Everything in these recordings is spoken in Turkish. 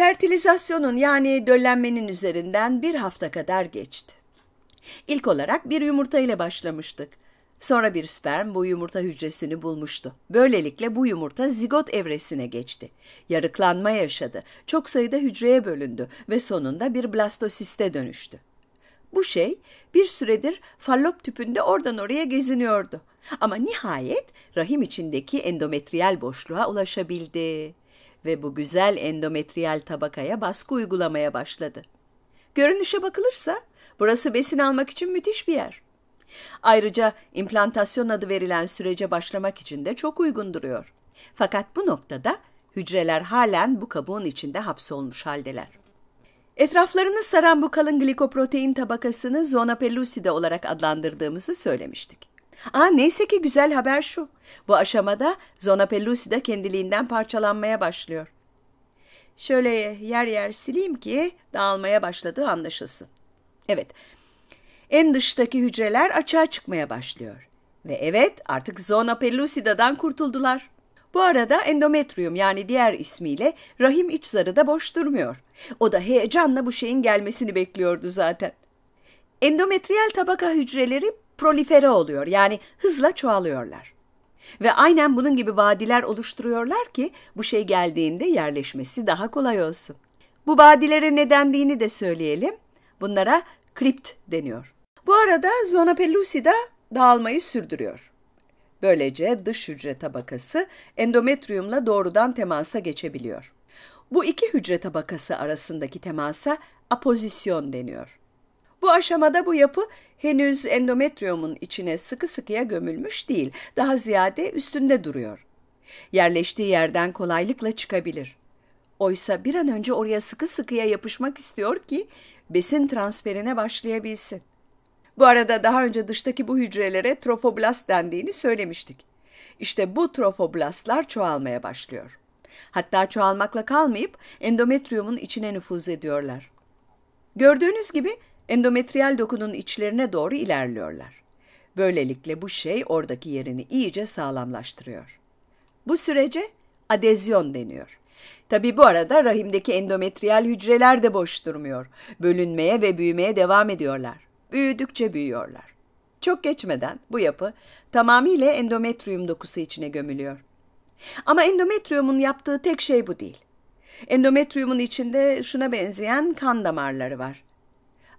Fertilizasyonun yani döllenmenin üzerinden bir hafta kadar geçti. İlk olarak bir yumurta ile başlamıştık. Sonra bir sperm bu yumurta hücresini bulmuştu. Böylelikle bu yumurta zigot evresine geçti. Yarıklanma yaşadı. Çok sayıda hücreye bölündü ve sonunda bir blastosiste dönüştü. Bu şey bir süredir fallop tüpünde oradan oraya geziniyordu. Ama nihayet rahim içindeki endometriyel boşluğa ulaşabildi ve bu güzel endometriyal tabakaya baskı uygulamaya başladı. Görünüşe bakılırsa burası besin almak için müthiş bir yer. Ayrıca implantasyon adı verilen sürece başlamak için de çok uygun duruyor. Fakat bu noktada hücreler halen bu kabuğun içinde hapsolmuş haldeler. Etraflarını saran bu kalın glikoprotein tabakasını zona pellucida olarak adlandırdığımızı söylemiştik. Aa neyse ki güzel haber şu. Bu aşamada Zona Pelusi de kendiliğinden parçalanmaya başlıyor. Şöyle yer yer sileyim ki dağılmaya başladığı anlaşılsın. Evet, en dıştaki hücreler açığa çıkmaya başlıyor. Ve evet artık Zona Pellucida'dan kurtuldular. Bu arada endometrium yani diğer ismiyle rahim iç zarı da boş durmuyor. O da heyecanla bu şeyin gelmesini bekliyordu zaten. Endometriyel tabaka hücreleri prolifere oluyor yani hızla çoğalıyorlar. Ve aynen bunun gibi vadiler oluşturuyorlar ki bu şey geldiğinde yerleşmesi daha kolay olsun. Bu vadilere nedenliğini de söyleyelim. Bunlara kript deniyor. Bu arada Zona pellucida dağılmayı sürdürüyor. Böylece dış hücre tabakası endometriyumla doğrudan temasa geçebiliyor. Bu iki hücre tabakası arasındaki temasa apozisyon deniyor. Bu aşamada bu yapı henüz endometriyumun içine sıkı sıkıya gömülmüş değil, daha ziyade üstünde duruyor. Yerleştiği yerden kolaylıkla çıkabilir. Oysa bir an önce oraya sıkı sıkıya yapışmak istiyor ki besin transferine başlayabilsin. Bu arada daha önce dıştaki bu hücrelere trofoblast dendiğini söylemiştik. İşte bu trofoblastlar çoğalmaya başlıyor. Hatta çoğalmakla kalmayıp endometriyumun içine nüfuz ediyorlar. Gördüğünüz gibi endometriyal dokunun içlerine doğru ilerliyorlar. Böylelikle bu şey oradaki yerini iyice sağlamlaştırıyor. Bu sürece adezyon deniyor. Tabi bu arada rahimdeki endometriyal hücreler de boş durmuyor. Bölünmeye ve büyümeye devam ediyorlar. Büyüdükçe büyüyorlar. Çok geçmeden bu yapı tamamıyla endometrium dokusu içine gömülüyor. Ama endometriumun yaptığı tek şey bu değil. Endometriumun içinde şuna benzeyen kan damarları var.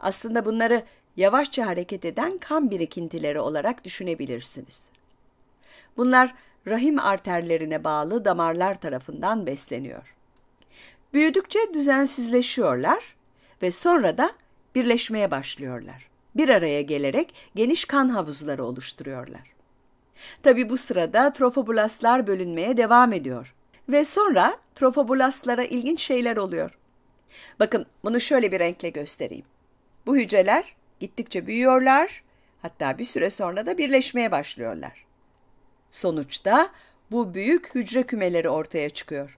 Aslında bunları yavaşça hareket eden kan birikintileri olarak düşünebilirsiniz. Bunlar rahim arterlerine bağlı damarlar tarafından besleniyor. Büyüdükçe düzensizleşiyorlar ve sonra da birleşmeye başlıyorlar. Bir araya gelerek geniş kan havuzları oluşturuyorlar. Tabi bu sırada trofoblastlar bölünmeye devam ediyor. Ve sonra trofoblastlara ilginç şeyler oluyor. Bakın bunu şöyle bir renkle göstereyim. Bu hücreler gittikçe büyüyorlar, hatta bir süre sonra da birleşmeye başlıyorlar. Sonuçta bu büyük hücre kümeleri ortaya çıkıyor.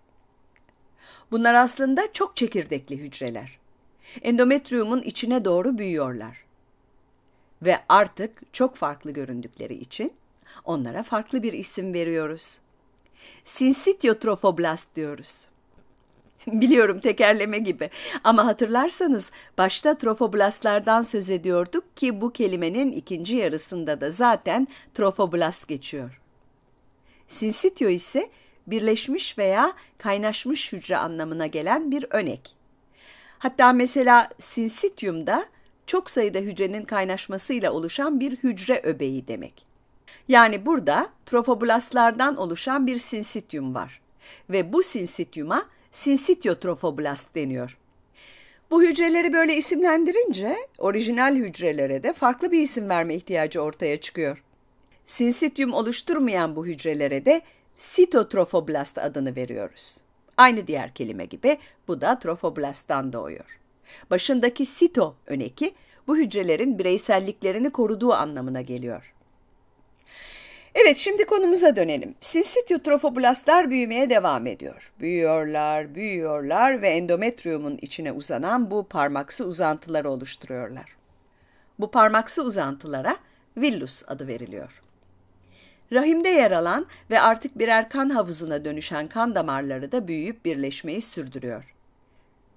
Bunlar aslında çok çekirdekli hücreler. Endometriyumun içine doğru büyüyorlar. Ve artık çok farklı göründükleri için onlara farklı bir isim veriyoruz. Sinsitiotrofoblast diyoruz. Biliyorum tekerleme gibi ama hatırlarsanız başta trofoblastlardan söz ediyorduk ki bu kelimenin ikinci yarısında da zaten trofoblast geçiyor. Sinsitio ise birleşmiş veya kaynaşmış hücre anlamına gelen bir örnek. Hatta mesela da çok sayıda hücrenin kaynaşmasıyla oluşan bir hücre öbeği demek. Yani burada trofoblastlardan oluşan bir sinsitium var ve bu sinsitiuma sinsitiotrofoblast deniyor. Bu hücreleri böyle isimlendirince orijinal hücrelere de farklı bir isim verme ihtiyacı ortaya çıkıyor. Sinsityum oluşturmayan bu hücrelere de sitotrofoblast adını veriyoruz. Aynı diğer kelime gibi bu da trofoblasttan doğuyor. Başındaki sito öneki bu hücrelerin bireyselliklerini koruduğu anlamına geliyor. Evet şimdi konumuza dönelim. Sinsitiotrofoblastlar büyümeye devam ediyor. Büyüyorlar, büyüyorlar ve endometriyumun içine uzanan bu parmaksı uzantıları oluşturuyorlar. Bu parmaksı uzantılara villus adı veriliyor. Rahimde yer alan ve artık birer kan havuzuna dönüşen kan damarları da büyüyüp birleşmeyi sürdürüyor.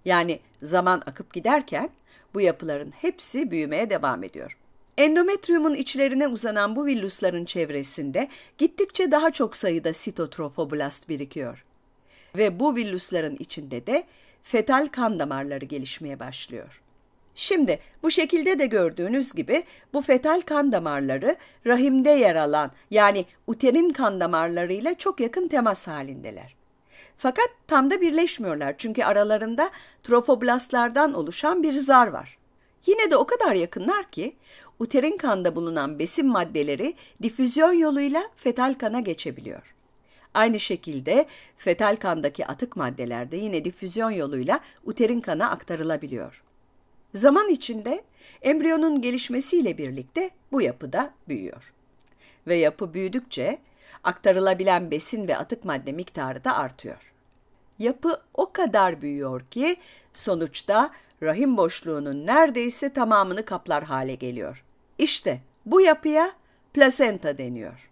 Yani zaman akıp giderken bu yapıların hepsi büyümeye devam ediyor. Endometriyumun içlerine uzanan bu villusların çevresinde gittikçe daha çok sayıda sitotrofoblast birikiyor. Ve bu villusların içinde de fetal kan damarları gelişmeye başlıyor. Şimdi bu şekilde de gördüğünüz gibi bu fetal kan damarları rahimde yer alan yani uterin kan damarlarıyla çok yakın temas halindeler. Fakat tam da birleşmiyorlar çünkü aralarında trofoblastlardan oluşan bir zar var. Yine de o kadar yakınlar ki uterin kanda bulunan besin maddeleri difüzyon yoluyla fetal kana geçebiliyor. Aynı şekilde fetal kandaki atık maddeler de yine difüzyon yoluyla uterin kana aktarılabiliyor. Zaman içinde embriyonun gelişmesiyle birlikte bu yapı da büyüyor. Ve yapı büyüdükçe aktarılabilen besin ve atık madde miktarı da artıyor yapı o kadar büyüyor ki sonuçta rahim boşluğunun neredeyse tamamını kaplar hale geliyor. İşte bu yapıya plasenta deniyor.